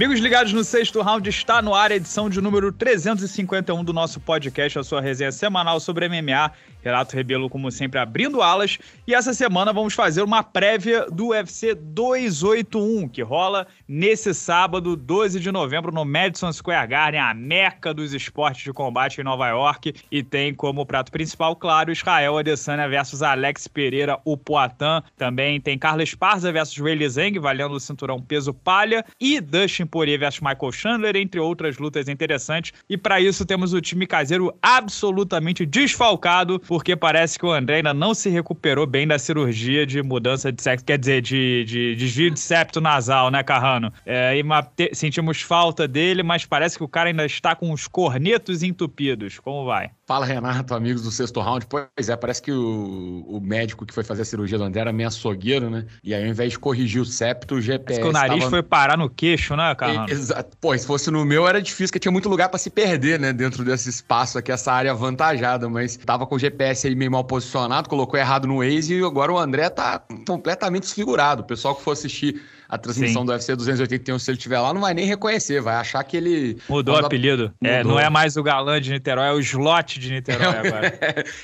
Amigos ligados no sexto round, está no ar a edição de número 351 do nosso podcast, a sua resenha semanal sobre MMA. Renato Rebelo, como sempre, abrindo alas. E essa semana vamos fazer uma prévia do UFC 281, que rola nesse sábado, 12 de novembro, no Madison Square Garden, a meca dos esportes de combate em Nova York. E tem como prato principal, claro, Israel Adesanya versus Alex Pereira, o Poitin. Também tem Carlos Parza versus Weili Zeng, valendo o cinturão peso palha. E Dustin Poirier Poirier versus Michael Chandler, entre outras lutas interessantes. E para isso temos o time caseiro absolutamente desfalcado, porque parece que o André ainda não se recuperou bem da cirurgia de mudança de sexo, quer dizer, de, de, de desvio de septo nasal, né, Carrano? É, e sentimos falta dele, mas parece que o cara ainda está com os cornetos entupidos. Como vai? Fala, Renato, amigos do sexto round. Pois é, parece que o, o médico que foi fazer a cirurgia do André era meio açougueiro, né? E aí, ao invés de corrigir o septo, o GPS. Parece que o nariz tava... foi parar no queixo, né, cara? carro. Exato. Pô, se fosse no meu era difícil, porque tinha muito lugar para se perder, né? Dentro desse espaço aqui, essa área avantajada, mas tava com o GPS aí meio mal posicionado, colocou errado no Waze e agora o André tá completamente desfigurado. O pessoal que for assistir a transmissão Sim. do UFC 281, se ele estiver lá, não vai nem reconhecer, vai achar que ele. Mudou o apelido. É, Mudou. É, não é mais o galã de Niterói, é o slot de Niterói agora.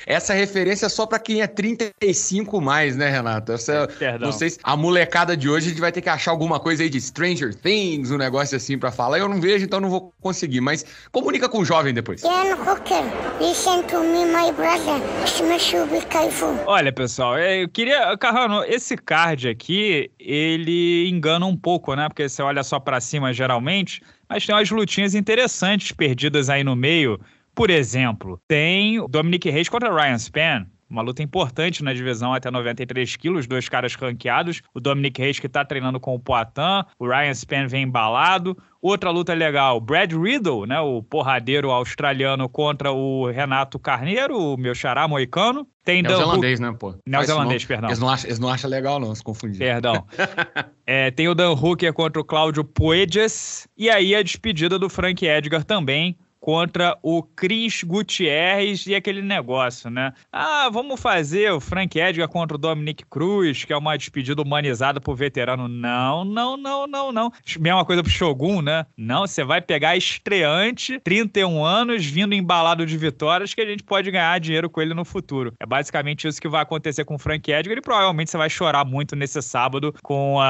Essa referência é só para quem é 35 mais, né, Renato? Essa, é, Perdão. Não sei se a molecada de hoje a gente vai ter que achar alguma coisa aí de Stranger Things, um negócio assim para falar. Eu não vejo, então não vou conseguir, mas comunica com o jovem depois. É Olha, pessoal, eu queria. Carrano, esse card aqui, ele engana um pouco, né? Porque você olha só para cima geralmente, mas tem umas lutinhas interessantes perdidas aí no meio. Por exemplo, tem Dominic Reis contra Ryan Spann. Uma luta importante na divisão até 93 quilos, dois caras ranqueados. O Dominic Reis que está treinando com o Poitin, o Ryan Spann vem embalado. Outra luta legal, Brad Riddle, né, o porradeiro australiano contra o Renato Carneiro, o meu xará moicano. Tem Neozelandês, Dan né, pô? Ah, Neozelandês, perdão. Eles não, acham, eles não acham legal, não, se confundir. Perdão. é, tem o Dan Hooker contra o Cláudio Poedes. E aí a despedida do Frank Edgar também, contra o Cris Gutierrez e aquele negócio, né? Ah, vamos fazer o Frank Edgar contra o Dominic Cruz, que é uma despedida humanizada pro veterano. Não, não, não, não, não. Mesma coisa pro Shogun, né? Não, você vai pegar estreante, 31 anos, vindo embalado de vitórias, que a gente pode ganhar dinheiro com ele no futuro. É basicamente isso que vai acontecer com o Frank Edgar e provavelmente você vai chorar muito nesse sábado com a,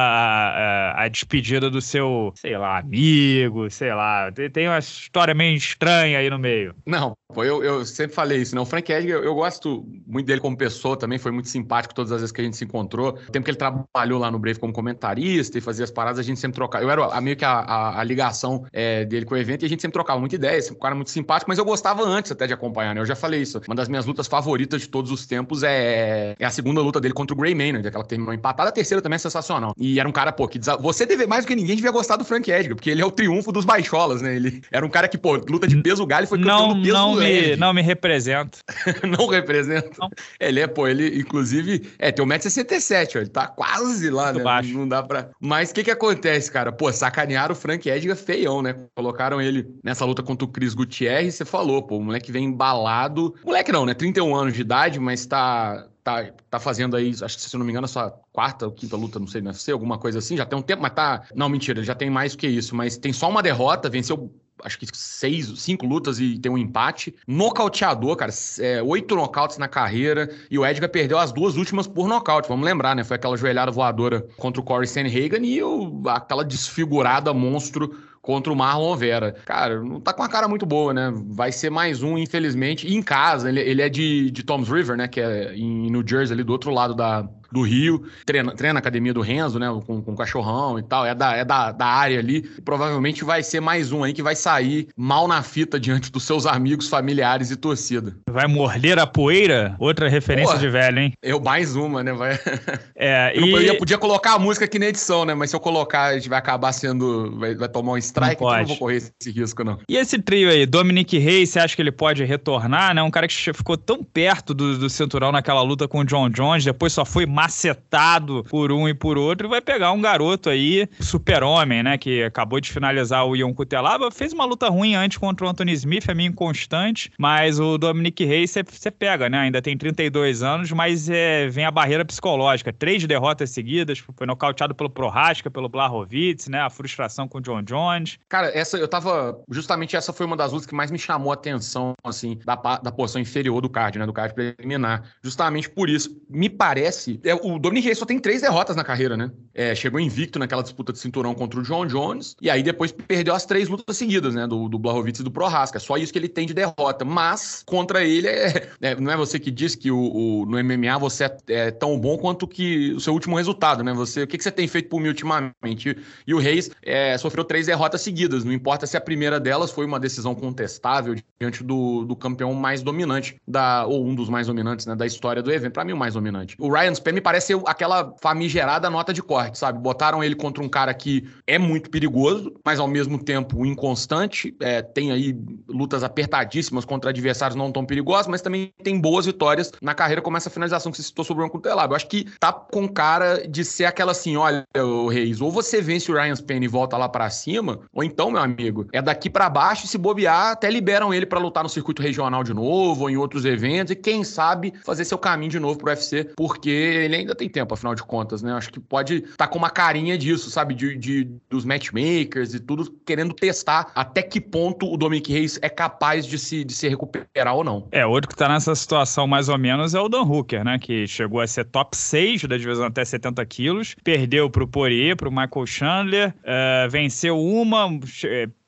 a, a despedida do seu, sei lá, amigo, sei lá. Tem uma história meio estranha estranha aí no meio. Não, eu, eu, sempre falei isso, não. Né? O Frank Edgar, eu gosto muito dele como pessoa também, foi muito simpático todas as vezes que a gente se encontrou. O tempo que ele trabalhou lá no Brave como comentarista e fazia as paradas, a gente sempre trocava. Eu era a, meio que a, a, a ligação é, dele com o evento e a gente sempre trocava muita ideia. Esse cara muito simpático, mas eu gostava antes até de acompanhar, né? Eu já falei isso. Uma das minhas lutas favoritas de todos os tempos é, é a segunda luta dele contra o Grey Maynard, aquela né? que terminou empatada. A terceira também é sensacional. E era um cara, pô, que desa... você deve mais do que ninguém devia gostar do Frank Edgar, porque ele é o triunfo dos baixolas, né? Ele era um cara que, pô, luta de peso galho foi campeão não, do peso não, leve. não me representa. não representa? Não. Ele é, pô, ele, inclusive, é, tem 1,67m, ele tá quase lá, Muito né? Baixo. Não dá pra. Mas o que que acontece, cara? Pô, sacanearam o Frank Edgar feião, né? Colocaram ele nessa luta contra o Cris Gutierrez, você falou, pô, o moleque vem embalado. Moleque não, né? 31 anos de idade, mas tá Tá, tá, fazendo aí, acho que se não me engano, a sua quarta ou quinta luta, não sei, né? não sei, alguma coisa assim, já tem um tempo, mas tá. Não, mentira, ele já tem mais que isso, mas tem só uma derrota, venceu acho que seis, cinco lutas e tem um empate. Nocauteador, cara, é, oito nocautes na carreira. E o Edgar perdeu as duas últimas por nocaute, vamos lembrar, né? Foi aquela joelhada voadora contra o Corey Sanhagen e o, aquela desfigurada monstro contra o Marlon Vera. Cara, não tá com uma cara muito boa, né? Vai ser mais um, infelizmente, em casa. Ele, ele é de, de Tom's River, né? Que é em New Jersey, ali do outro lado da, do Rio, treina, treina na academia do Renzo, né? Com, com cachorrão e tal, é, da, é da, da área ali. E provavelmente vai ser mais um aí que vai sair mal na fita diante dos seus amigos, familiares e torcida. Vai morder a poeira? Outra referência de velho, hein? Eu mais uma, né? Vai... É, eu, e... eu podia colocar a música aqui na edição, né? Mas se eu colocar, a gente vai acabar sendo. Vai, vai tomar um strike, não então não vou correr esse risco, não. E esse trio aí, Dominic Reis, você acha que ele pode retornar, né? Um cara que ficou tão perto do, do cinturão naquela luta com o John Jones, depois só foi macetado por um e por outro, e vai pegar um garoto aí, super-homem, né? Que acabou de finalizar o Ion Cutelaba, fez uma luta ruim antes contra o Anthony Smith, é meio inconstante, mas o Dominic Reis você pega, né? Ainda tem 32 anos, mas é, vem a barreira psicológica. Três derrotas seguidas, foi nocauteado pelo Prohaska, pelo Blahovic, né? A frustração com o John Jones. Cara, essa eu tava. Justamente essa foi uma das lutas que mais me chamou a atenção, assim, da, da porção inferior do card, né? Do card preliminar. Justamente por isso. Me parece é, o Dominic Reyes só tem três derrotas na carreira, né? É, chegou invicto naquela disputa de cinturão contra o John Jones, e aí depois perdeu as três lutas seguidas, né? Do, do Blahovic e do Prohaska. É só isso que ele tem de derrota. Mas, contra ele, é, é, não é você que diz que o, o no MMA você é, é, tão bom quanto que o seu último resultado, né? Você, o que, que você tem feito por mim ultimamente? E, e o Reis é, sofreu três derrotas seguidas. Não importa se a primeira delas foi uma decisão contestável diante do, do campeão mais dominante, da, ou um dos mais dominantes, né? Da história do evento. Para mim, o mais dominante. O Ryan Span me parece aquela famigerada nota de corte, sabe? Botaram ele contra um cara que é muito perigoso, mas ao mesmo tempo inconstante. É, tem aí lutas apertadíssimas contra adversários não tão perigosos, mas também tem boas vitórias na carreira, como essa finalização que você citou sobre o Branco Eu acho que tá com cara de ser aquela assim: olha, Reis, ou você vence o Ryan Span e volta lá para cima, ou então, meu amigo, é daqui para baixo e se bobear, até liberam ele para lutar no circuito regional de novo, ou em outros eventos, e quem sabe fazer seu caminho de novo pro UFC, porque ele ainda tem tempo, afinal de contas, né? Acho que pode estar tá com uma carinha disso, sabe? De, de, dos matchmakers e tudo, querendo testar até que ponto o Dominic Reis é capaz de se, de se recuperar ou não. É, outro que tá nessa situação mais ou menos é o Dan Hooker, né? Que chegou a ser top 6 da divisão até 70 quilos, perdeu pro Poirier, pro Michael Chandler, uh, venceu uma,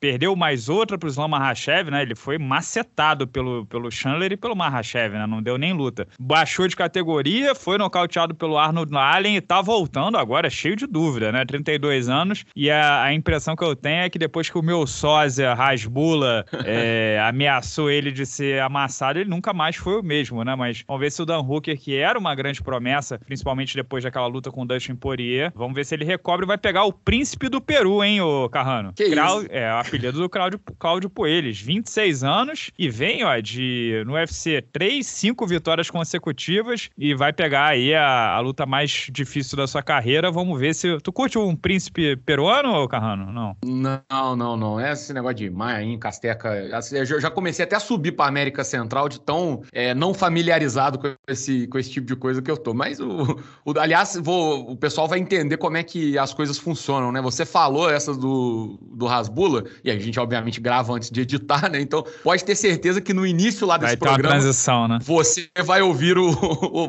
perdeu mais outra pro Islam Mahashev, né? Ele foi macetado pelo, pelo Chandler e pelo Mahashev, né? Não deu nem luta. Baixou de categoria, foi nocauteado pelo Arnold Allen e tá voltando agora, é cheio de dúvida, né? 32 anos. E a, a impressão que eu tenho é que depois que o meu sósia Rasbula é, ameaçou ele de ser amassado, ele nunca mais foi o mesmo, né? Mas vamos ver se o Dan Hooker, que era uma grande promessa, principalmente depois daquela luta com o Dustin Poirier, vamos ver se ele recobre e vai pegar o príncipe do Peru, hein, ô Carrano? Que Crau... isso? É, apelido do Cláudio, Cláudio Poeles, 26 anos e vem, ó, de no UFC 3, 5 vitórias consecutivas e vai pegar aí a a luta mais difícil da sua carreira. Vamos ver se. Tu curte um príncipe peruano, Carrano? Não. Não, não, não. É esse negócio de Maia, Casteca. Assim, eu já comecei até a subir pra América Central de tão é, não familiarizado com esse, com esse tipo de coisa que eu tô. Mas o. o aliás, vou, o pessoal vai entender como é que as coisas funcionam, né? Você falou essa do, do Rasbula, e a gente, obviamente, grava antes de editar, né? Então, pode ter certeza que no início lá desse vai programa. uma transição, né? Você vai ouvir o.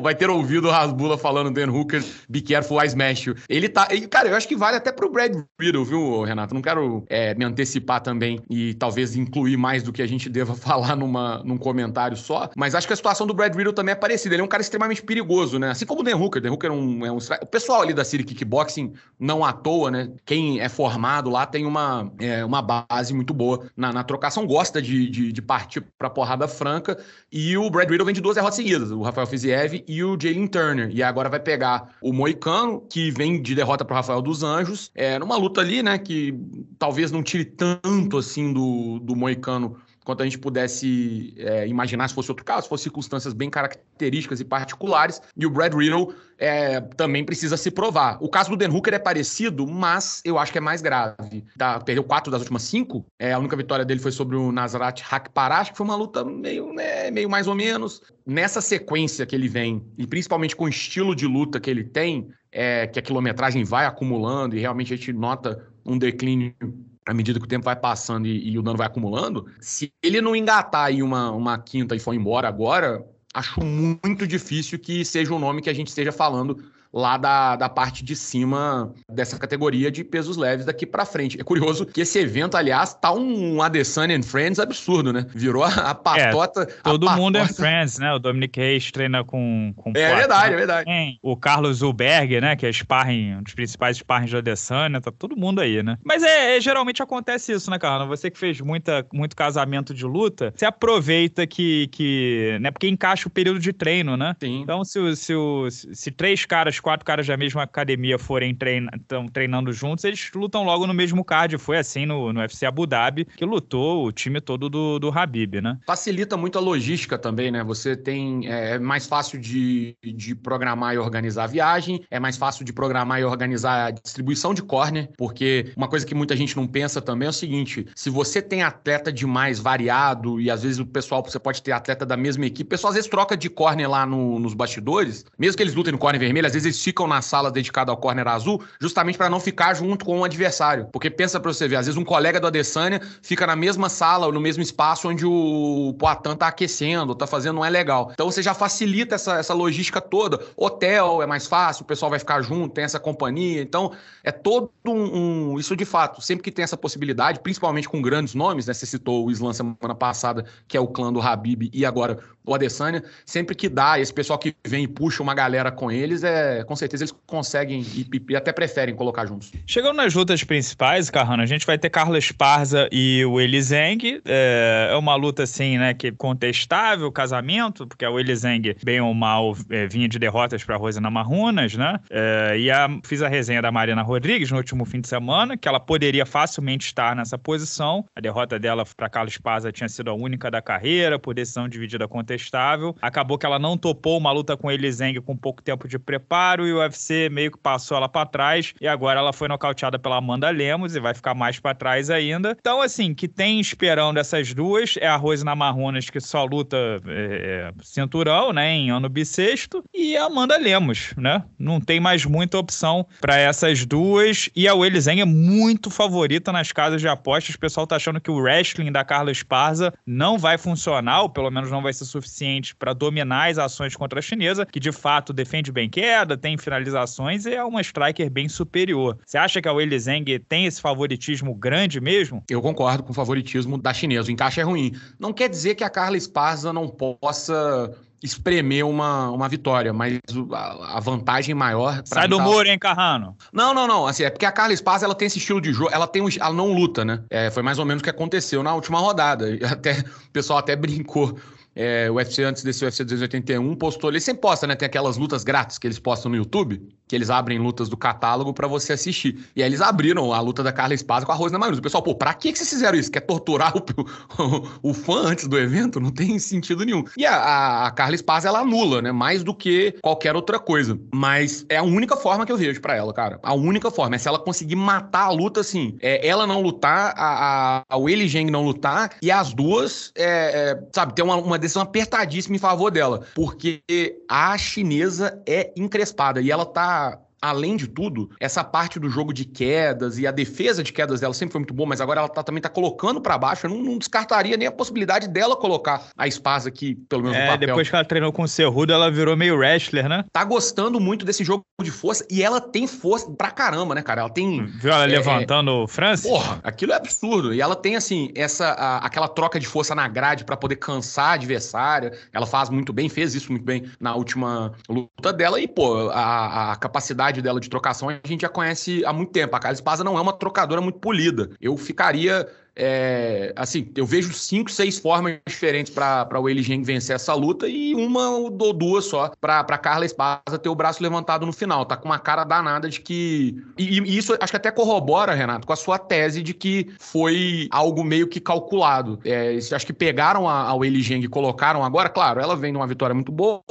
vai ter ouvido o Rasbula falando, Dan Hooker, be careful, I smash you. Ele tá. cara, eu acho que vale até pro Brad Riddle, viu, Renato? Não quero é, me antecipar também e talvez incluir mais do que a gente deva falar numa, num comentário só, mas acho que a situação do Brad Riddle também é parecida. Ele é um cara extremamente perigoso, né? Assim como o Dan Hooker. Dan Hooker é um. É um o pessoal ali da City Kickboxing, não à toa, né? Quem é formado lá tem uma, é, uma base muito boa na, na trocação, gosta de, de, de partir pra porrada franca. E o Brad Riddle vem de duas derrotas seguidas, o Rafael Fiziev e o Jalen Turner. E e agora vai pegar o Moicano, que vem de derrota para o Rafael dos Anjos. É, numa luta ali, né, que talvez não tire tanto assim do, do Moicano quanto a gente pudesse é, imaginar se fosse outro caso, se fossem circunstâncias bem características e particulares, e o Brad Riddle é, também precisa se provar. O caso do Dan Hooker é parecido, mas eu acho que é mais grave. Tá, perdeu quatro das últimas cinco, é, a única vitória dele foi sobre o Nazareth Hakparash, que foi uma luta meio, né, meio mais ou menos. Nessa sequência que ele vem, e principalmente com o estilo de luta que ele tem, é, que a quilometragem vai acumulando e realmente a gente nota um declínio à medida que o tempo vai passando e, e, o dano vai acumulando, se ele não engatar aí uma, uma quinta e for embora agora, acho muito difícil que seja um nome que a gente esteja falando lá da, da parte de cima dessa categoria de pesos leves daqui para frente. É curioso que esse evento, aliás, tá um Adesanya and Friends absurdo, né? Virou a, a é, patota. É, todo a mundo é Friends, né? O Dominic Reis treina com. com é, verdade, é né? verdade. Tem o Carlos Zuberg, né? Que é sparring, um dos principais sparring de Adesanya, né? tá todo mundo aí, né? Mas é, é geralmente acontece isso, né, Carla? Você que fez muita, muito casamento de luta, você aproveita que, que. né? Porque encaixa o período de treino, né? Sim. Então, se, se, se, se três caras quatro caras da mesma academia forem trein treinando juntos, eles lutam logo no mesmo card. Foi assim no, no UFC Abu Dhabi, que lutou o time todo do, do Habib, né? Facilita muito a logística também, né? Você tem. É, é mais fácil de, de programar e organizar a viagem, é mais fácil de programar e organizar a distribuição de córner, porque uma coisa que muita gente não pensa também é o seguinte: se você tem atleta demais variado, e às vezes o pessoal, você pode ter atleta da mesma equipe, o pessoal às vezes troca de córner lá no, nos bastidores, mesmo que eles lutem no córner vermelho, às vezes eles ficam na sala dedicada ao corner azul justamente para não ficar junto com o um adversário. Porque pensa para você ver, às vezes um colega do Adesanya fica na mesma sala ou no mesmo espaço onde o Poitin tá aquecendo, tá fazendo, não é legal. Então você já facilita essa, essa logística toda. Hotel é mais fácil, o pessoal vai ficar junto, tem essa companhia. Então é todo um, um isso de fato, sempre que tem essa possibilidade, principalmente com grandes nomes, né? Você citou o Islã semana passada, que é o clã do Habib, e agora o Adesanya, sempre que dá, esse pessoal que vem e puxa uma galera com eles, é com certeza eles conseguem e, e até preferem colocar juntos. Chegando nas lutas principais, Carrano, a gente vai ter Carlos Parza e o Elizeng. É, é uma luta, assim, né, que é contestável, casamento, porque é o Elizeng, bem ou mal, é, vinha de derrotas para Rosa Marrunas, né? É, e a, fiz a resenha da Marina Rodrigues no último fim de semana, que ela poderia facilmente estar nessa posição. A derrota dela para Carlos Parza tinha sido a única da carreira, por decisão dividida contra incontestável. Acabou que ela não topou uma luta com Ellie Zeng com pouco tempo de preparo e o UFC meio que passou ela para trás e agora ela foi nocauteada pela Amanda Lemos e vai ficar mais para trás ainda. Então, assim, que tem esperando essas duas é a Rose Namarronas, que só luta é, cinturão, né, em ano bissexto, e a Amanda Lemos, né? Não tem mais muita opção para essas duas e a Zeng é muito favorita nas casas de apostas. O pessoal tá achando que o wrestling da Carla Esparza não vai funcionar, ou pelo menos não vai ser suficiente suficiente para dominar as ações contra a chinesa, que de fato defende bem queda, tem finalizações e é uma striker bem superior. Você acha que a Weili Zeng tem esse favoritismo grande mesmo? Eu concordo com o favoritismo da chinesa. O encaixe é ruim. Não quer dizer que a Carla Esparza não possa espremer uma, uma vitória, mas a, vantagem maior... Sai do tá... muro, hein, Carrano? Não, não, não. Assim, é porque a Carla Esparza, ela tem esse estilo de jogo, ela, tem um, ela não luta, né? É, foi mais ou menos o que aconteceu na última rodada. Até, o pessoal até brincou é, o UFC antes desse UFC 281 postou, ele sem posta, né? Tem aquelas lutas grátis que eles postam no YouTube que eles abrem lutas do catálogo para você assistir. E aí eles abriram a luta da Carla Espasa com Rose na maionese. O pessoal, pô, pra que, que vocês fizeram isso? Quer torturar o, o, o fã antes do evento? Não tem sentido nenhum. E a, a, a Carla Espasa, ela anula, né? Mais do que qualquer outra coisa. Mas é a única forma que eu vejo para ela, cara. A única forma é se ela conseguir matar a luta, assim, é, ela não lutar, a, a, a Willy Jeng não lutar, e as duas, é, é, sabe, ter uma, uma decisão apertadíssima em favor dela. Porque a chinesa é encrespada e ela tá além de tudo, essa parte do jogo de quedas e a defesa de quedas dela sempre foi muito boa, mas agora ela tá, também tá colocando para baixo. Eu não, não, descartaria nem a possibilidade dela colocar a espada aqui, pelo menos é, no papel. Depois que ela treinou com o Cerrudo, ela virou meio wrestler, né? Tá gostando muito desse jogo de força e ela tem força pra caramba, né, cara? Ela tem. Viu ela é, levantando o Francis? Porra, aquilo é absurdo. E ela tem, assim, essa a, aquela troca de força na grade para poder cansar a adversária. Ela faz muito bem, fez isso muito bem na última luta dela e, pô, a, a capacidade qualidade dela de trocação a gente já conhece há muito tempo. A Carla Espasa não é uma trocadora muito polida. Eu ficaria é, assim, eu vejo cinco, seis formas diferentes para o Eligen vencer essa luta e uma ou duas só para Carla Espasa ter o braço levantado no final. Tá com uma cara danada de que. E, e, isso acho que até corrobora, Renato, com a sua tese de que foi algo meio que calculado. É, acho que pegaram a, a Eligen e colocaram agora, claro, ela vem de uma vitória muito boa,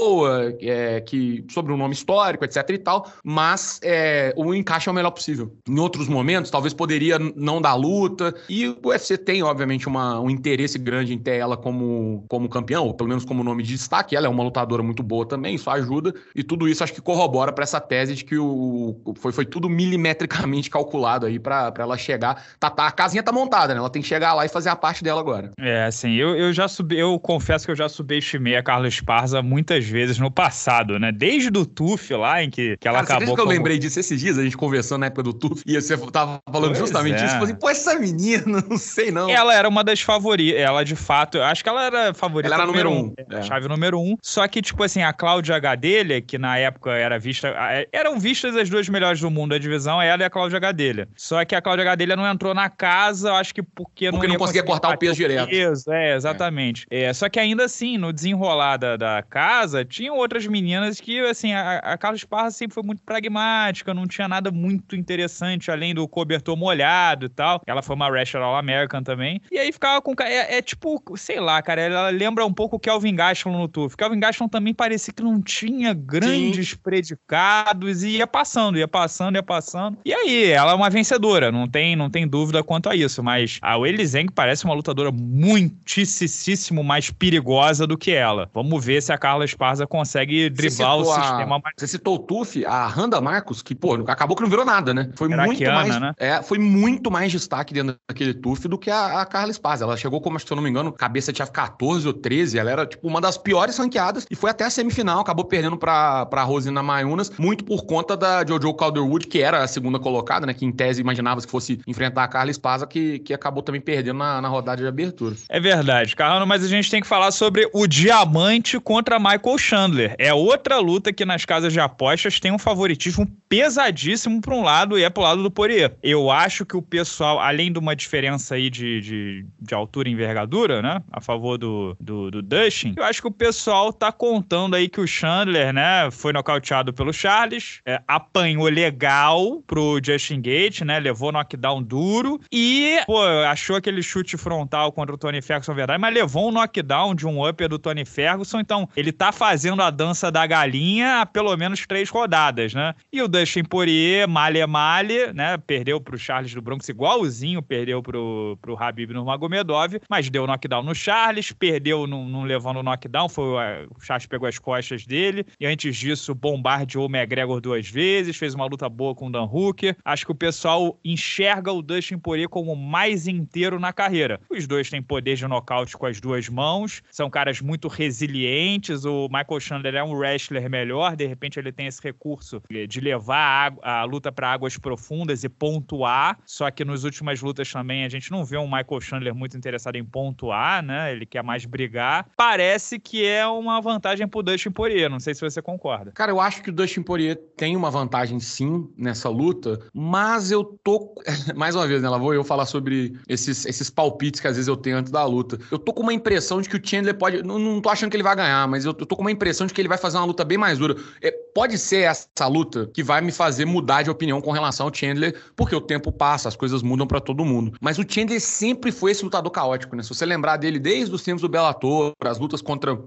é, que sobre um nome histórico, etc e tal, mas é, o encaixe é o melhor possível. Em outros momentos, talvez poderia não dar luta e o UFC tem, obviamente, uma, um interesse grande em ter ela como, como campeão, ou pelo menos como nome de destaque. Ela é uma lutadora muito boa também, isso ajuda. E tudo isso acho que corrobora para essa tese de que o, foi, foi tudo milimetricamente calculado aí para ela chegar. Tá, tá, a casinha tá montada, né? Ela tem que chegar lá e fazer a parte dela agora. É, assim, eu, eu já subi, eu confesso que eu já subestimei a Carla Esparza muitas vezes no passado, né? Desde o TUF lá, em que, que ela Cara, acabou. Você que eu como... lembrei disso esses dias, a gente conversou na época do TUF, e você tava falando pois justamente é. isso. Tipo assim, Pô, essa menina, não sei, não. Ela era uma das favoritas. Ela, de fato, eu acho que ela era favorita. Ela era número, número um. É. Chave número um. Só que, tipo assim, a Cláudia Gadelha, que na época era vista. É, eram vistas as duas melhores do mundo da divisão, é ela e a Cláudia Gadelha. Só que a Cláudia Gadelha não entrou na casa, acho que porque, porque não. Porque não conseguia cortar o peso direto. Peso, é, exatamente. É. é. só que ainda assim, no desenrolar da, da casa, tinham outras meninas que, assim, a, a Carlos Parra sempre foi muito pragmática, não tinha nada muito interessante além do cobertor molhado e tal. Ela foi uma wrestler American também. E aí ficava com. É, é tipo, sei lá, cara, ela lembra um pouco o Kelvin Gaston no Tuf. Kelvin Gaston também parecia que não tinha grandes Sim. predicados e ia passando, ia passando, ia passando. E aí, ela é uma vencedora, não tem, não tem dúvida quanto a isso. Mas a Willy Zeng parece uma lutadora muitíssimo mais perigosa do que ela. Vamos ver se a Carla Esparza consegue driblar o sistema a... mais. Você citou o Tuff, a Randa Marcos, que, pô, acabou que não virou nada, né? Foi Era muito Kiana, mais. Né? É, foi muito mais destaque dentro daquele Tuff do que a, a Carla Spaz. Ela chegou como, se eu não me engano, cabeça tinha 14 ou 13. Ela era, tipo, uma das piores ranqueadas e foi até a semifinal. Acabou perdendo pra, pra Rosina Maiunas, muito por conta da Jojo Calderwood, que era a segunda colocada, né? Que em tese imaginava que fosse enfrentar a Carla Espasa, que, que acabou também perdendo na, na rodada de abertura. É verdade, Carrano, mas a gente tem que falar sobre o Diamante contra Michael Chandler. É outra luta que nas casas de apostas tem um favoritismo pesadíssimo para um lado e é pro lado do Poirier. Eu acho que o pessoal, além de uma diferença diferença aí de, de, de, altura e envergadura, né? A favor do, do, do Dustin. Eu acho que o pessoal tá contando aí que o Chandler, né, foi nocauteado pelo Charles, é, apanhou legal pro Justin Gate, né? Levou knockdown duro e, pô, achou aquele chute frontal contra o Tony Ferguson, verdade, mas levou um knockdown de um upper do Tony Ferguson. Então, ele tá fazendo a dança da galinha há pelo menos três rodadas, né? E o Dustin Poirier, malha malha, né? Perdeu pro Charles do Bronx igualzinho, perdeu pro pro, Habib no Magomedov, mas deu knockdown no Charles, perdeu não levando o knockdown, foi, o Charles pegou as costas dele, e antes disso bombardeou o McGregor duas vezes, fez uma luta boa com o Dan Hooker. Acho que o pessoal enxerga o Dustin Poirier como mais inteiro na carreira. Os dois têm poder de nocaute com as duas mãos, são caras muito resilientes, o Michael Chandler é um wrestler melhor, de repente ele tem esse recurso de levar a, a luta para águas profundas e pontuar, só que nas últimas lutas também a gente não vê um Michael Chandler muito interessado em pontuar, né? Ele quer mais brigar. Parece que é uma vantagem pro Dustin Poirier. Não sei se você concorda. Cara, eu acho que o Dustin Poirier tem uma vantagem sim nessa luta, mas eu tô. mais uma vez, né? Lá vou eu falar sobre esses, esses palpites que às vezes eu tenho antes da luta. Eu tô com uma impressão de que o Chandler pode. Não, não tô achando que ele vai ganhar, mas eu, eu tô com uma impressão de que ele vai fazer uma luta bem mais dura. É, pode ser essa luta que vai me fazer mudar de opinião com relação ao Chandler, porque o tempo passa, as coisas mudam para todo mundo. Mas o Chandler Alexandre sempre foi esse lutador caótico, né? Se você lembrar dele desde os tempos do Bellator, as lutas contra o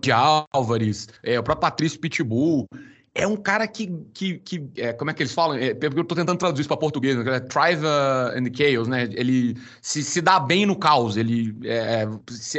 Álvares, é, o próprio Patrício Pitbull, é um cara que. que, que é, como é que eles falam? É, porque eu estou tentando traduzir isso para português, né? É Thrive and Chaos, né? Ele se, se dá bem no caos, ele é,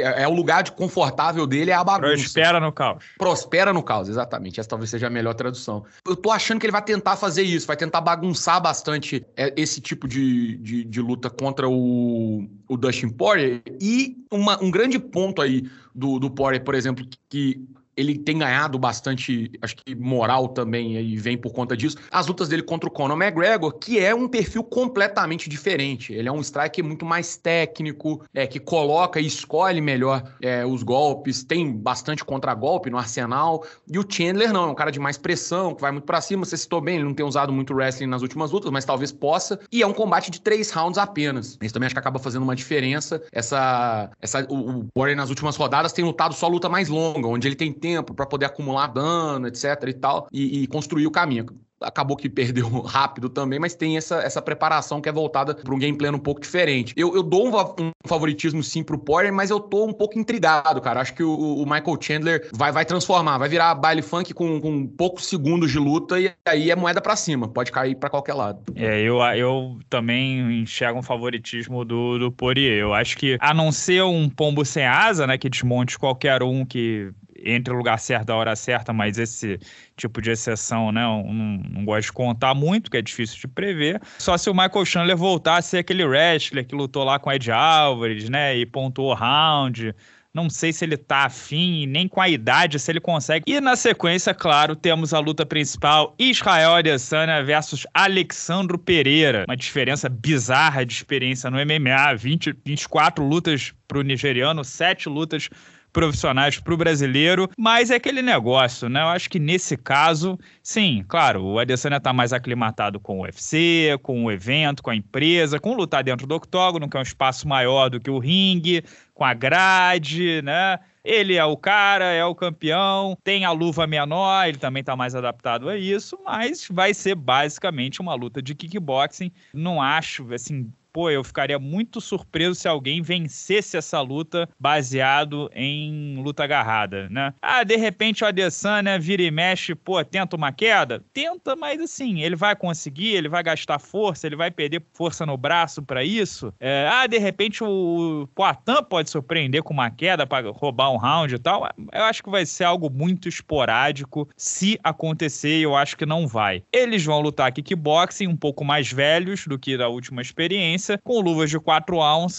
é, é, é o lugar de confortável dele, é a bagunça. Prospera no caos. Prospera no caos, exatamente. Essa talvez seja a melhor tradução. Eu estou achando que ele vai tentar fazer isso, vai tentar bagunçar bastante é, esse tipo de, de, de luta contra o, o Dustin Poirier. E uma, um grande ponto aí do, do Poirier, por exemplo, que ele tem ganhado bastante, acho que moral também e vem por conta disso. As lutas dele contra o Conor McGregor, que é um perfil completamente diferente. Ele é um striker muito mais técnico, é que coloca e escolhe melhor é, os golpes, tem bastante contra-golpe no arsenal. E o Chandler não, é um cara de mais pressão, que vai muito para cima. Você citou bem, ele não tem usado muito wrestling nas últimas lutas, mas talvez possa. E é um combate de três rounds apenas. Isso também acho que acaba fazendo uma diferença. Essa, essa o, o Warren nas últimas rodadas tem lutado só luta mais longa, onde ele tem tempo para poder acumular dano, etc e tal, e, e construir o caminho acabou que perdeu rápido também, mas tem essa, essa preparação que é voltada para um gameplay um pouco diferente. Eu, eu dou um, um favoritismo sim pro Poirier, mas eu tô um pouco intrigado, cara. Acho que o, o, Michael Chandler vai, vai transformar, vai virar baile funk com, com poucos segundos de luta e aí é moeda para cima, pode cair para qualquer lado. É, eu, eu também enxergo um favoritismo do, do Poirier. Eu acho que, a não ser um pombo sem asa, né, que desmonte qualquer um que entre o lugar certo e a hora certa, mas esse tipo de exceção, né? Eu não, gosto de contar muito, que é difícil de prever. Só se o Michael Chandler voltar a ser aquele wrestler que lutou lá com Ed Álvares, né? E pontuou round. Não sei se ele tá afim, nem com a idade, se ele consegue. E na sequência, claro, temos a luta principal: Israel Adesanya versus Alexandro Pereira. Uma diferença bizarra de experiência no MMA: 20, 24 lutas pro nigeriano, 7 lutas profissionais para o brasileiro, mas é aquele negócio, né? Eu acho que nesse caso, sim, claro, o Adesanya está mais aclimatado com o UFC, com o evento, com a empresa, com lutar dentro do octógono, que é um espaço maior do que o ringue, com a grade, né? Ele é o cara, é o campeão, tem a luva menor, ele também está mais adaptado a isso, mas vai ser basicamente uma luta de kickboxing. Não acho, assim, pô, eu ficaria muito surpreso se alguém vencesse essa luta baseado em luta agarrada, né? Ah, de repente o Adesanya né, vira e mexe, pô, tenta uma queda? Tenta, mas assim, ele vai conseguir, ele vai gastar força, ele vai perder força no braço para isso. É, ah, de repente o Poitin pode surpreender com uma queda para roubar um round e tal. Eu acho que vai ser algo muito esporádico se acontecer, eu acho que não vai. Eles vão lutar kickboxing um pouco mais velhos do que da última experiência distância, com luvas de 4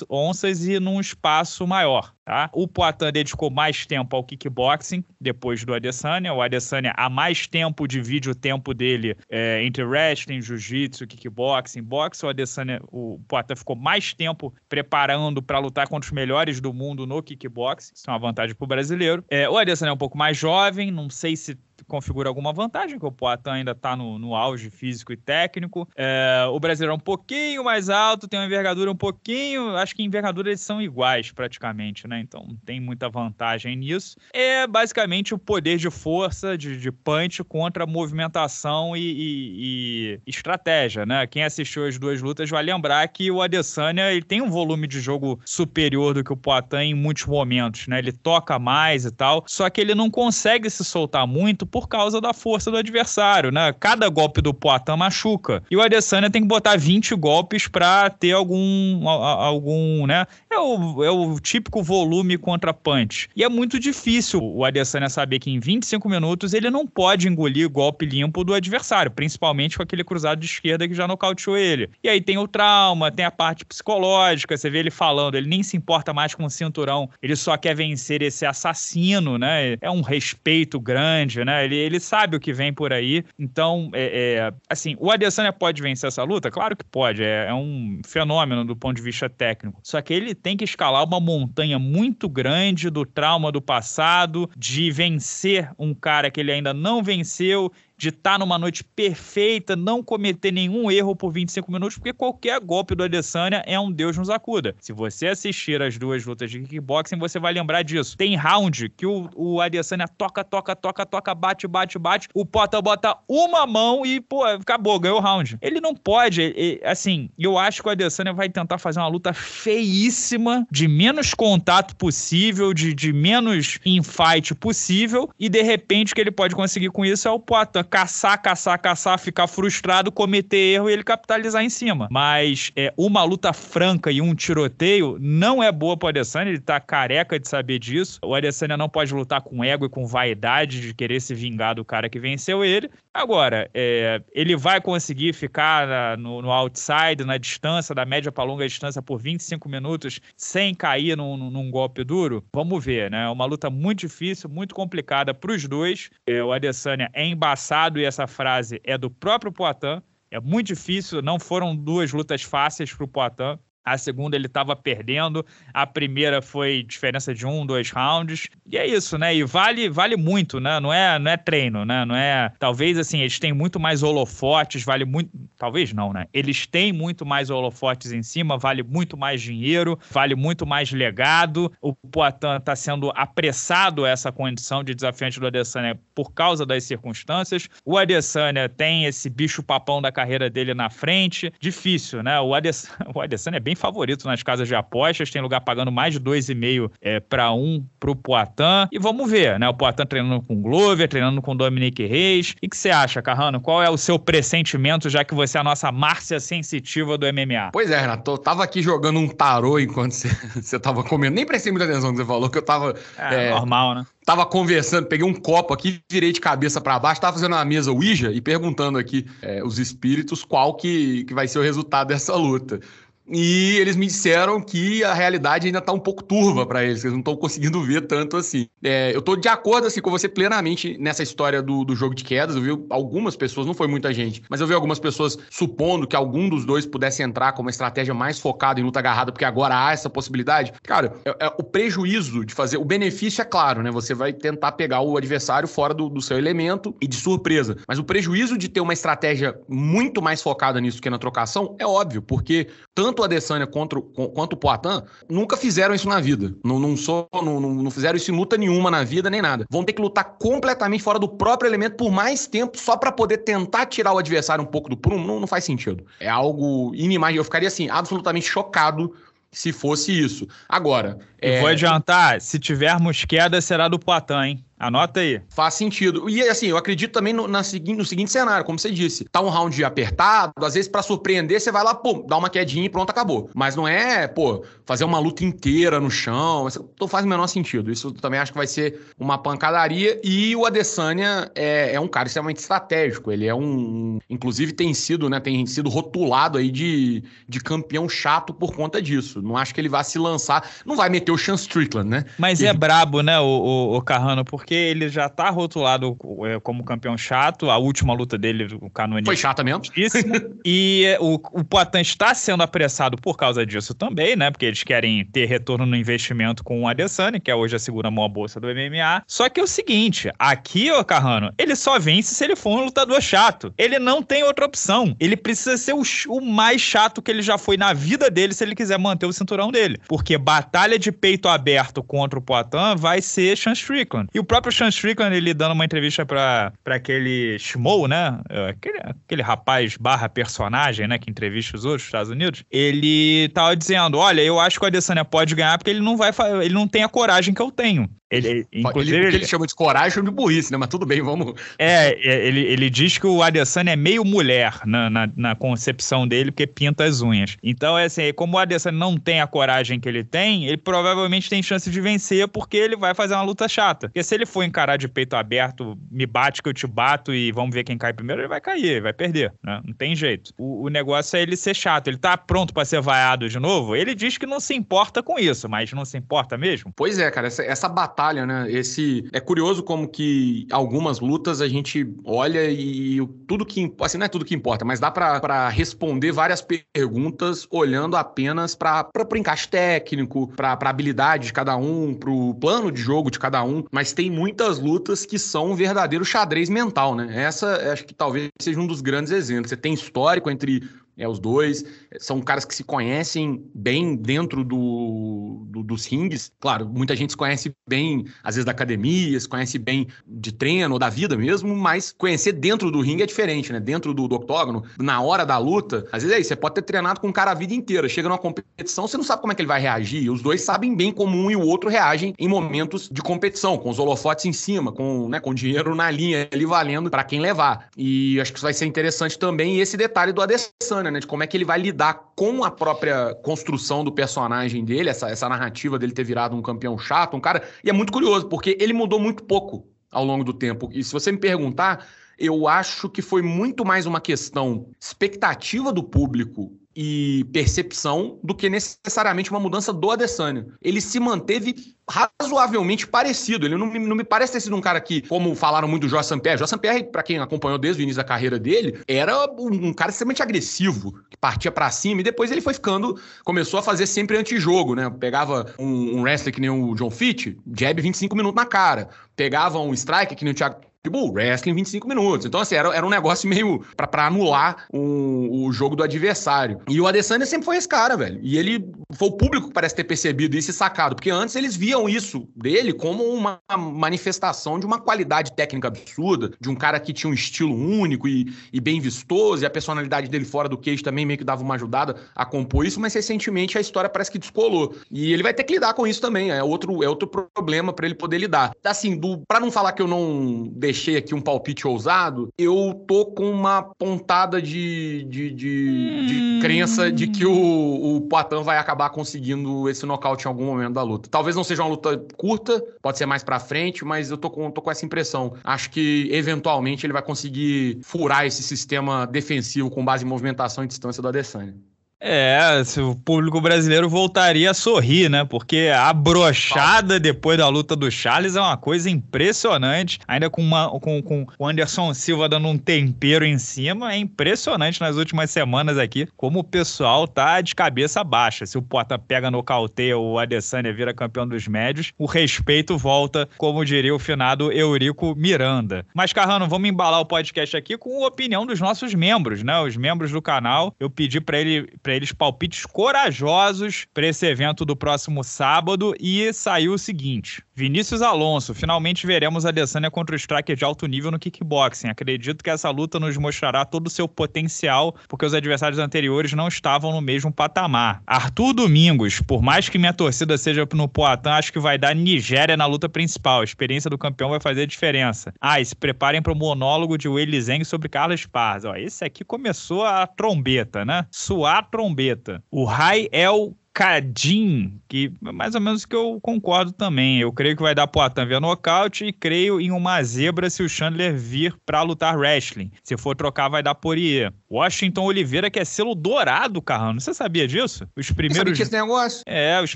onças e num espaço maior. Tá? O Poitin dedicou mais tempo ao kickboxing depois do Adesanya. O Adesanya há mais tempo de vídeo tempo dele é, entre wrestling, jiu-jitsu, kickboxing, boxe. O Adesanya, o Poitin ficou mais tempo preparando para lutar contra os melhores do mundo no kickboxing. Isso é uma vantagem para o brasileiro. É, o Adesanya é um pouco mais jovem, não sei se configura alguma vantagem, que o Poitin ainda está no, no auge físico e técnico. É, o brasileiro é um pouquinho mais alto, tem uma envergadura um pouquinho. Acho que envergadura eles são iguais praticamente, né? Então não tem muita vantagem nisso. É basicamente o poder de força, de, de punch contra movimentação e, e, e, estratégia, né? Quem assistiu as duas lutas vai lembrar que o Adesanya ele tem um volume de jogo superior do que o Poitin em muitos momentos, né? Ele toca mais e tal, só que ele não consegue se soltar muito por causa da força do adversário, né? Cada golpe do Poitin machuca. E o Adesanya tem que botar 20 golpes para ter algum, algum, né? É o, é o típico volume contra punch. E é muito difícil o Adesanya saber que em 25 minutos ele não pode engolir golpe limpo do adversário, principalmente com aquele cruzado de esquerda que já nocauteou ele. E aí tem o trauma, tem a parte psicológica, você vê ele falando, ele nem se importa mais com o cinturão, ele só quer vencer esse assassino, né? É um respeito grande, né? ele sabe o que vem por aí. Então, é, é, assim, o Adesanya pode vencer essa luta? Claro que pode, é, é, um fenômeno do ponto de vista técnico. Só que ele tem que escalar uma montanha muito grande do trauma do passado, de vencer um cara que ele ainda não venceu de estar tá numa noite perfeita, não cometer nenhum erro por 25 minutos, porque qualquer golpe do Adesanya é um Deus nos acuda. Se você assistir as duas lutas de kickboxing, você vai lembrar disso. Tem round que o, o Adesanya toca, toca, toca, toca, bate, bate, bate, o Potter bota uma mão e, pô, acabou, ganhou o round. Ele não pode, ele, assim, eu acho que o Adesanya vai tentar fazer uma luta feíssima, de menos contato possível, de, de menos infight possível, e de repente o que ele pode conseguir com isso é o Potter caçar, caçar, caçar, ficar frustrado, cometer erro e ele capitalizar em cima. Mas é, uma luta franca e um tiroteio não é boa pro Adesanya, ele tá careca de saber disso. O Adesanya não pode lutar com ego e com vaidade de querer se vingar do cara que venceu ele. Agora, é, ele vai conseguir ficar na, no, no, outside, na distância, da média para longa distância por 25 minutos sem cair num, num, golpe duro? Vamos ver, né? É uma luta muito difícil, muito complicada pros dois. É, o Adesanya é embaçado citado e essa frase é do próprio Poitin. É muito difícil, não foram duas lutas fáceis para o Poitin a segunda ele estava perdendo, a primeira foi diferença de um, dois rounds. E é isso, né? E vale, vale muito, né? Não é, não é treino, né? Não é, talvez assim, eles têm muito mais holofotes, vale muito, talvez não, né? Eles têm muito mais holofotes em cima, vale muito mais dinheiro, vale muito mais legado. O Poitin está sendo apressado a essa condição de desafiante do Adesanya por causa das circunstâncias. O Adesanya tem esse bicho papão da carreira dele na frente. Difícil, né? O Adesanya, o Adesanya é bem favorito nas casas de apostas, tem lugar pagando mais de 2,5 é, para 1 um para o Poitin. E vamos ver, né? O Poitin treinando com o Glover, treinando com o Dominique Reis. O que você acha, Carrano? Qual é o seu pressentimento, já que você é a nossa Márcia sensitiva do MMA? Pois é, Renato. Eu tava aqui jogando um tarô enquanto você tava comendo. Nem prestei muita atenção que você falou, que eu tava. É, é normal, né? Tava conversando, peguei um copo aqui, virei de cabeça para baixo, tava fazendo uma mesa Ouija e perguntando aqui é, os espíritos qual que, que vai ser o resultado dessa luta e eles me disseram que a realidade ainda está um pouco turva para eles, eles não estão conseguindo ver tanto assim. É, eu estou de acordo assim, com você plenamente nessa história do, do jogo de quedas. Eu vi algumas pessoas, não foi muita gente, mas eu vi algumas pessoas supondo que algum dos dois pudesse entrar com uma estratégia mais focada em luta agarrada, porque agora há essa possibilidade. Cara, é, é, o prejuízo de fazer. O benefício é claro, né? Você vai tentar pegar o adversário fora do, do seu elemento e de surpresa. Mas o prejuízo de ter uma estratégia muito mais focada nisso que na trocação é óbvio, porque tanto tanto o Adesanya quanto, quanto o Poitin nunca fizeram isso na vida. Não, não, sou, não, não, fizeram isso em luta nenhuma na vida, nem nada. Vão ter que lutar completamente fora do próprio elemento por mais tempo, só para poder tentar tirar o adversário um pouco do prumo. Não, não faz sentido. É algo inimaginável. Eu ficaria, assim, absolutamente chocado se fosse isso. Agora. É... vou adiantar: se tivermos queda, será do Poitin, hein? Anota aí. Faz sentido. E assim, eu acredito também no, na, no seguinte cenário, como você disse. Tá um round apertado, às vezes para surpreender, você vai lá, pô, dá uma quedinha e pronto, acabou. Mas não é, pô, fazer uma luta inteira no chão. Isso não faz o menor sentido. Isso também acho que vai ser uma pancadaria. E o Adesanya é, é um cara extremamente estratégico. Ele é um. Inclusive tem sido, né? Tem sido rotulado aí de, de campeão chato por conta disso. Não acho que ele vá se lançar. Não vai meter o Sean Strickland, né? Mas é brabo, né, o, o, o Carrano, porque porque ele já tá rotulado é, como campeão chato. A última luta dele, o Canoninho. Foi chata mesmo. isso e é, o, o Poitin está sendo apressado por causa disso também, né? Porque eles querem ter retorno no investimento com o Adesanya, que é hoje a segunda maior bolsa do MMA. Só que é o seguinte, aqui, ô Carrano, ele só vence se ele for um lutador chato. Ele não tem outra opção. Ele precisa ser o, o mais chato que ele já foi na vida dele se ele quiser manter o cinturão dele. Porque batalha de peito aberto contra o Poitin vai ser Sean Strickland. E o próprio próprio Sean Strickland, ele dando uma entrevista para aquele Shmo, né? É, aquele, aquele rapaz barra personagem, né? Que entrevista os outros, Estados Unidos. Ele tava dizendo, olha, eu acho que o Adesanya pode ganhar porque ele não vai, ele não tem a coragem que eu tenho. Ele, inclusive, ele, o que ele chama de coragem de burrice, né? Mas tudo bem, vamos. É, é, ele, ele diz que o Adesanya é meio mulher na, na, na, concepção dele, porque pinta as unhas. Então, é assim, como o Adesanya não tem a coragem que ele tem, ele provavelmente tem chance de vencer, porque ele vai fazer uma luta chata. Porque se ele for encarar de peito aberto, me bate que eu te bato e vamos ver quem cai primeiro, ele vai cair, ele vai perder. Né? Não tem jeito. O, o negócio é ele ser chato. Ele tá pronto para ser vaiado de novo? Ele diz que não se importa com isso, mas não se importa mesmo? Pois é, cara, essa, essa batalha batalha, né? Esse é curioso como que algumas lutas a gente olha e tudo que assim não é tudo que importa, mas dá para responder várias perguntas olhando apenas para o encaixe técnico, para a habilidade de cada um, para o plano de jogo de cada um. Mas tem muitas lutas que são um verdadeiro xadrez mental, né? Essa acho que talvez seja um dos grandes exemplos. Você tem histórico entre é, os dois eh, são caras que se conhecem bem dentro do, do, dos rings. Claro, muita gente se conhece bem, às vezes, da academia, se conhece bem de treino ou da vida mesmo, mas conhecer dentro do ringue é diferente, né? Dentro do, do octógono, na hora da luta, às vezes é isso, você pode ter treinado com um cara a vida inteira. Chega numa competição, você não sabe como é que ele vai reagir. E os dois sabem bem como um e o outro reagem em momentos de competição, com os holofotes em cima, com, né, com dinheiro na linha ali valendo para quem levar. E acho que isso vai ser interessante também esse detalhe do Adesanya bacana, né? De como é que ele vai lidar com a própria construção do personagem dele, essa, essa narrativa dele ter virado um campeão chato, um cara. E é muito curioso, porque ele mudou muito pouco ao longo do tempo. E se você me perguntar, eu acho que foi muito mais uma questão expectativa do público e percepção do que necessariamente uma mudança do Adesanya. Ele se manteve razoavelmente parecido. Ele não me, não me parece ter sido um cara que, como falaram muito do Jorge Sampierre, Jorge Sampierre, para quem acompanhou desde o início da carreira dele, era um, um cara extremamente agressivo, que partia para cima e depois ele foi ficando, começou a fazer sempre antijogo, né? Pegava um, um wrestler que nem o John Fitch, jab 25 minutos na cara. Pegava um strike que nem o Thiago tipo wrestling 25 minutos. Então, assim, era, era um negócio meio para anular um, o jogo do adversário. E o Adesanya sempre foi esse cara, velho. E ele foi o público que parece ter percebido isso e sacado, porque antes eles viam isso dele como uma manifestação de uma qualidade técnica absurda, de um cara que tinha um estilo único e, e bem vistoso, e a personalidade dele fora do queijo também meio que dava uma ajudada a compor isso, mas recentemente a história parece que descolou. E ele vai ter que lidar com isso também, é outro, é outro problema para ele poder lidar. Assim, para não falar que eu não deixei deixei aqui um palpite ousado, eu tô com uma pontada de, de, de, hum. de crença de que o, o Poitin vai acabar conseguindo esse nocaute em algum momento da luta. Talvez não seja uma luta curta, pode ser mais pra frente, mas eu tô com, tô com essa impressão. Acho que, eventualmente, ele vai conseguir furar esse sistema defensivo com base em movimentação e distância do Adesanya. É, se o público brasileiro voltaria a sorrir, né? Porque a brochada depois da luta do Charles é uma coisa impressionante. Ainda com, uma, com, com o Anderson Silva dando um tempero em cima, é impressionante nas últimas semanas aqui como o pessoal tá de cabeça baixa. Se o Porta pega no cauteia, o Adesanya vira campeão dos médios, o respeito volta, como diria o finado Eurico Miranda. Mas, Carrano, vamos embalar o podcast aqui com a opinião dos nossos membros, né? Os membros do canal. Eu pedi para ele para eles palpites corajosos para esse evento do próximo sábado e saiu o seguinte: Vinícius Alonso, finalmente veremos a Adesanya contra o striker de alto nível no kickboxing. Acredito que essa luta nos mostrará todo o seu potencial, porque os adversários anteriores não estavam no mesmo patamar. Arthur Domingos, por mais que minha torcida seja no Poitin, acho que vai dar Nigéria na luta principal. A experiência do campeão vai fazer diferença. Ah, e se preparem para o monólogo de Willy Zeng sobre Carlos Paz. Ó, esse aqui começou a trombeta, né? Suato trombeta, o Rai El Cadim, que é mais ou menos que eu concordo também. Eu creio que vai dar Poatan via nocaute e creio em uma zebra se o Chandler vir para lutar wrestling. Se for trocar, vai dar Poirier. Washington Oliveira que é selo dourado, Carrano. Você sabia disso? Os primeiros. esse negócio? É, os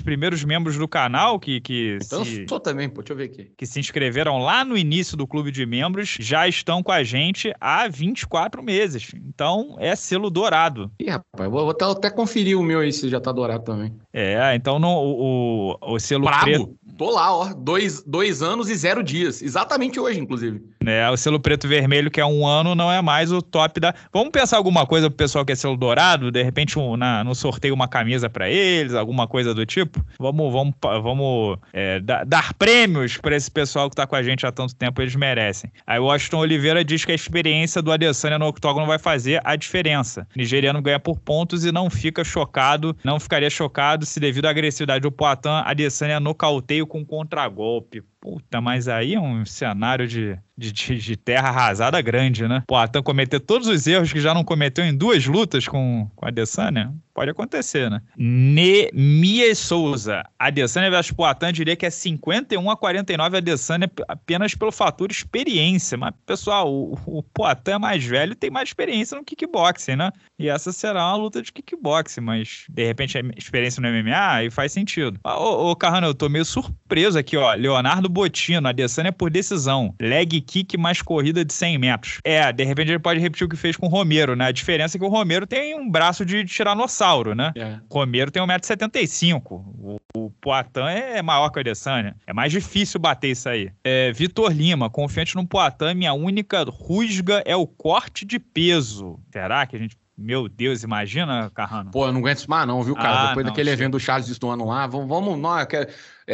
primeiros membros do canal que. que então se... sou também, pô, deixa eu ver aqui. Que se inscreveram lá no início do clube de membros já estão com a gente há 24 meses. Então é selo dourado. Ih, rapaz, vou até, vou até conferir o meu aí se já tá dourado também. É, então não, o, o, o selo Bravo. preto. Tô lá, ó. Dois, dois anos e zero dias. Exatamente hoje, inclusive. É, o selo preto vermelho, que é um ano, não é mais o top da. Vamos pensar alguma coisa pro pessoal que é selo dourado? De repente, um, na, no sorteio, uma camisa para eles, alguma coisa do tipo? Vamos, vamos, vamos é, dar, dar prêmios para esse pessoal que tá com a gente há tanto tempo, eles merecem. Aí o Washington Oliveira diz que a experiência do Adesanya no octógono vai fazer a diferença. O nigeriano ganha por pontos e não fica chocado, não ficaria chocado se devido à agressividade do Poitin, Adesanya nocauteia veio com um contragolpe. Puta, mas aí é um cenário de, de, de, terra arrasada grande, né? Pô, Atan cometer todos os erros que já não cometeu em duas lutas com, com a Adesanya, pode acontecer, né? Nemias Souza. Adesanya versus Poatan diria que é 51 a 49 Adesanya apenas pelo fator experiência. Mas, pessoal, o, o Poatan é mais velho tem mais experiência no kickboxing, né? E essa será uma luta de kickboxing, mas de repente é experiência no MMA e faz sentido. Ah, ô, ô Carrano, eu tô meio surpreso aqui, ó. Leonardo Botino. Adesanya é por decisão. Leg kick mais corrida de 100 metros. É, de repente ele pode repetir o que fez com o Romero, né? A diferença é que o Romero tem um braço de tiranossauro, né? É. O Romero tem 1,75m. O, o Poitin é maior que o Adesanya. É mais difícil bater isso aí. É, Vitor Lima, confiante no Poitin, minha única rusga é o corte de peso. Será que a gente meu Deus, imagina, Carrano. Pô, eu não aguento mais não, viu, cara? Ah, Depois não, daquele sim. evento do Charles Stone lá, vamos, vamos nós,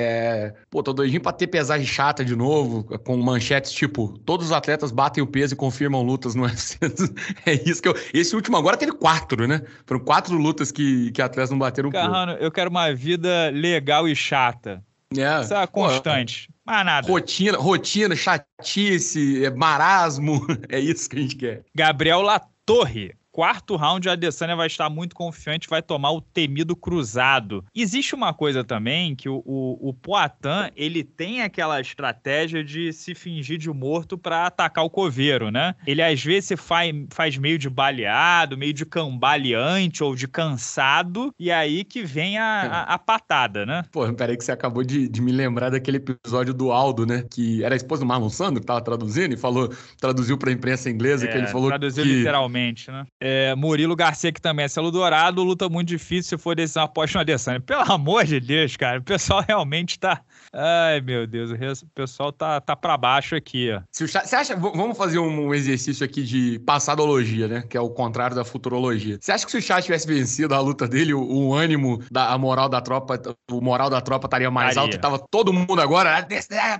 é, pô, tô doidinho pra ter pesagem chata de novo, com manchetes tipo: todos os atletas batem o peso e confirmam lutas no UFC. é isso que eu. Esse último agora teve quatro, né? Foram quatro lutas que, que atletas não bateram Carrano, eu quero uma vida legal e chata. É. Isso é constante. Pô, mas nada. Rotina, rotina, chatice, é marasmo. É isso que a gente quer. Gabriel Latorre quarto round, a Adesanya vai estar muito confiante, vai tomar o temido cruzado. Existe uma coisa também que o, o, o Poitin, ele tem aquela estratégia de se fingir de morto para atacar o coveiro, né? Ele às vezes se faz, faz meio de baleado, meio de cambaleante ou de cansado, e aí que vem a, é. a, a patada, né? Pô, peraí que você acabou de, de, me lembrar daquele episódio do Aldo, né? Que era a esposa do Marlon Sandro que tava traduzindo e falou, traduziu pra imprensa inglesa, é, que ele é, falou traduziu que... literalmente, né? É, é, Murilo Garcia, que também é selo dourado, luta muito difícil se for decisão após uma Adesanya. Pelo amor de Deus, cara, o pessoal realmente tá. Ai, meu Deus, o pessoal tá, tá pra baixo aqui, ó. Se Você acha. Vamos fazer um exercício aqui de passadologia, né? Que é o contrário da futurologia. Você acha que se o Chá tivesse vencido a luta dele, o, o, ânimo, da, a moral da tropa, o moral da tropa estaria mais alto e tava todo mundo agora. Ah, é,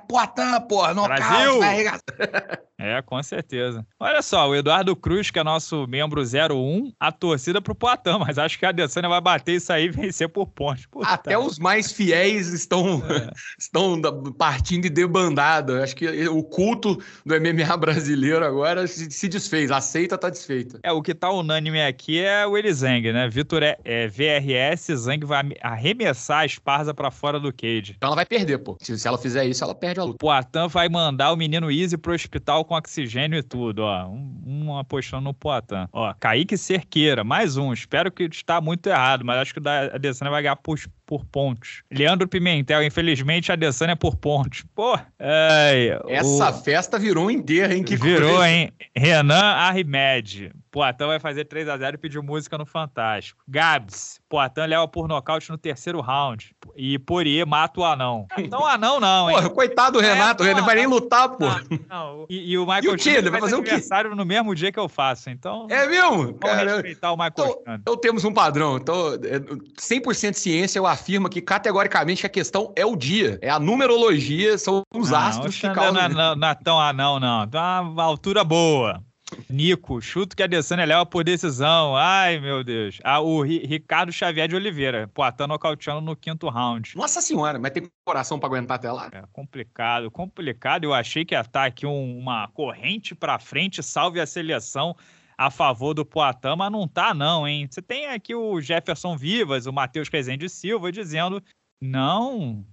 porra, não Brasil! Tá é, com certeza. Olha só, o Eduardo Cruz, que é nosso membro 0-1 a torcida pro Poitin, mas acho que a Adesanya vai bater isso aí e vencer por ponte Puta. Até os mais fiéis estão, é. estão partindo e de debandada. Acho que o culto do MMA brasileiro agora se, desfez. Aceita, tá desfeita. É, o que tá unânime aqui é o Elizang, né? Vitor é, é, VRS, Zang vai arremessar a Esparza para fora do cage. Então ela vai perder, pô. Se, se ela fizer isso, ela perde a luta. Poitin vai mandar o menino Easy pro hospital com oxigênio e tudo, ó. Um, um apostando no Poitin. Ó, Kaique Cerqueira, mais um. Espero que está muito errado, mas acho que a Adesanya vai ganhar por, por pontos. Leandro Pimentel, infelizmente a Adesanya é por pontos. Pô, é, Essa o... festa virou um enterro, hein? Que virou, coisa. hein? Renan Arrimed. Poitin vai fazer 3 a 0 e pediu música no Fantástico. Gabs, Poitin leva por nocaute no terceiro round. E Poirier mata o anão. Não anão não, hein? Porra, coitado do é, Renato, é, ele não vai nem lutar, pô. E, e, o Michael e o Chandler vai fazer o aniversário quê? no mesmo dia que eu faço, então... É mesmo? Vamos respeitar o Michael então, então temos um padrão. Então, 100% é, ciência, eu afirmo que categoricamente a questão é o dia. É a numerologia, são os não, astros que é causam... Não, não, não, não tão anão, não. Tá uma altura boa. Nico, chuto que a Adesanya é leva por decisão. Ai, meu Deus. Ah, o Ri Ricardo Xavier de Oliveira, Poitin tá nocauteando no quinto round. Nossa senhora, mas tem coração para aguentar até lá? É complicado, complicado. Eu achei que ia estar tá aqui um, uma corrente para frente, salve a seleção a favor do Poitin, mas não tá não, hein? Você tem aqui o Jefferson Vivas, o Matheus Rezende Silva dizendo, não,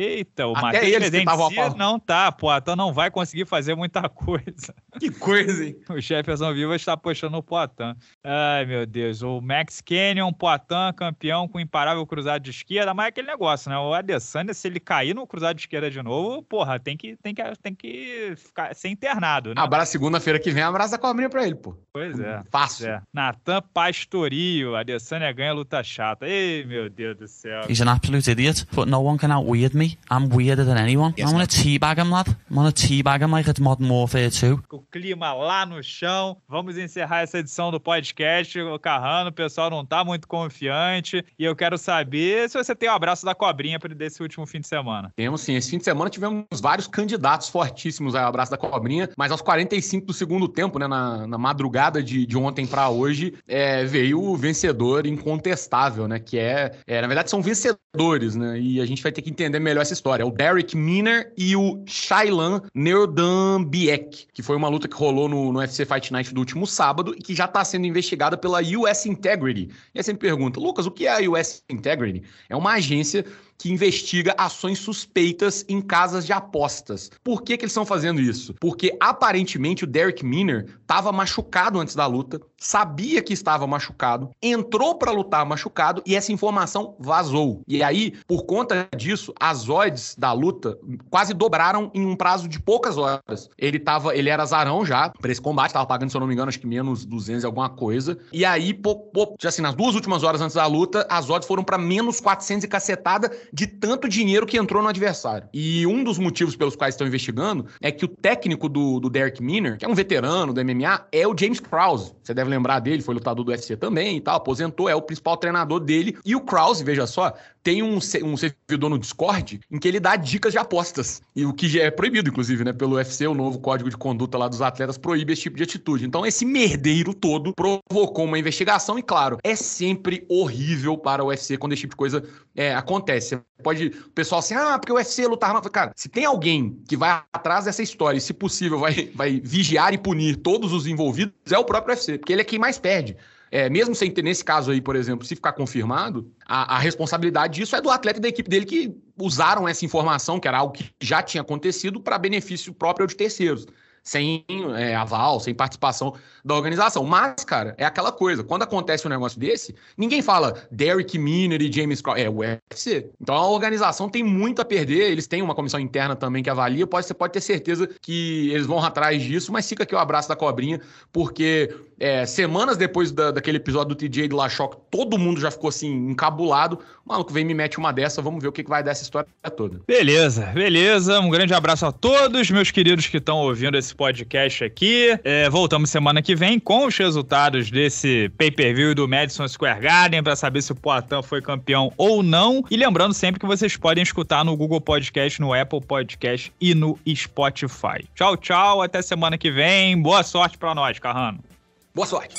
Eita, o Matheus não tá, Poitin não vai conseguir fazer muita coisa. Que coisa, hein? o Jefferson Viva está puxando o Poitin. Ai, meu Deus. O Max Canyon, Poitin, campeão com imparável cruzado de esquerda, mas é aquele negócio, né? O Adesanya, se ele cair no cruzado de esquerda de novo, porra, tem que, tem que, tem que ficar, ser internado, né? Abraço segunda-feira que vem, abraça a cobrinha pra ele, pô. Pois é. Fácil. É. Natan Pastorio, Adesanya ganha luta chata. Ei, meu Deus do céu. He's an absolute idiot, but no one can outweird me. I'm weirder than anyone. Yes, I'm gonna teabag him, lad. I'm gonna teabag him like it's Modern Warfare 2. O clima lá no chão. Vamos encerrar essa edição do podcast. O Carrano, o pessoal não tá muito confiante. E eu quero saber se você tem o um abraço da cobrinha desse último fim de semana. Temos sim. Esse fim de semana tivemos vários candidatos fortíssimos ao abraço da cobrinha, mas aos 45 do segundo tempo, né, na, na madrugada de, de ontem para hoje, é, veio o vencedor incontestável, né? Que é, é, na verdade, são vencedores, né? E a gente vai ter que entender melhor melhor essa história. É o Derek Miner e o Shailan Neurdambiek, que foi uma luta que rolou no, no UFC Fight Night do último sábado e que já está sendo investigada pela US Integrity. E aí você me pergunta, Lucas, o que é a US Integrity? É uma agência que investiga ações suspeitas em casas de apostas. Por que, que eles estão fazendo isso? Porque aparentemente o Derek Miner estava machucado antes da luta, sabia que estava machucado, entrou para lutar machucado e essa informação vazou. E aí, por conta disso, as odds da luta quase dobraram em um prazo de poucas horas. Ele tava, ele era azarão já para esse combate, estava pagando, se eu não me engano, acho que menos 200 e alguma coisa. E aí, pô, pô, assim, nas duas últimas horas antes da luta, as odds foram para menos 400 e cacetada de tanto dinheiro que entrou no adversário. E um dos motivos pelos quais estão investigando é que o técnico do, do Derek Miner, que é um veterano do MMA, é o James Krause. Você deve lembrar dele, foi lutador do UFC também e tal, aposentou, é o principal treinador dele. E o Krause, veja só, tem um, um servidor no Discord em que ele dá dicas de apostas. E o que é proibido, inclusive, né? Pelo UFC, o novo código de conduta lá dos atletas proíbe esse tipo de atitude. Então, esse merdeiro todo provocou uma investigação e, claro, é sempre horrível para o UFC quando esse tipo de coisa é, acontece. Pode o pessoal assim, ah, porque o UFC lutar. Cara, se tem alguém que vai atrás dessa história e, se possível, vai, vai vigiar e punir todos os envolvidos, é o próprio UFC, porque ele é quem mais perde é, mesmo sem ter, nesse caso aí, por exemplo, se ficar confirmado, a, a responsabilidade disso é do atleta e da equipe dele que usaram essa informação, que era algo que já tinha acontecido, para benefício próprio de terceiros sem é, aval, sem participação da organização. Mas, cara, é aquela coisa. Quando acontece um negócio desse, ninguém fala Derek Miner e James Crow. É o UFC. Então a organização tem muito a perder. Eles têm uma comissão interna também que avalia. Pode, você pode ter certeza que eles vão atrás disso, mas fica aqui o abraço da cobrinha, porque é, semanas depois da, daquele episódio do TJ do Choque, todo mundo já ficou assim, encabulado. O maluco vem me mete uma dessa, vamos ver o que, que vai dar essa história toda. Beleza, beleza. Um grande abraço a todos, meus queridos que estão ouvindo esse podcast aqui. É, voltamos semana que vem com os resultados desse pay-per-view do Madison Square Garden para saber se o Poitin foi campeão ou não. E lembrando sempre que vocês podem escutar no Google Podcast, no Apple Podcast e no Spotify. Tchau, tchau. Até semana que vem. Boa sorte para nós, Carrano. Boa sorte.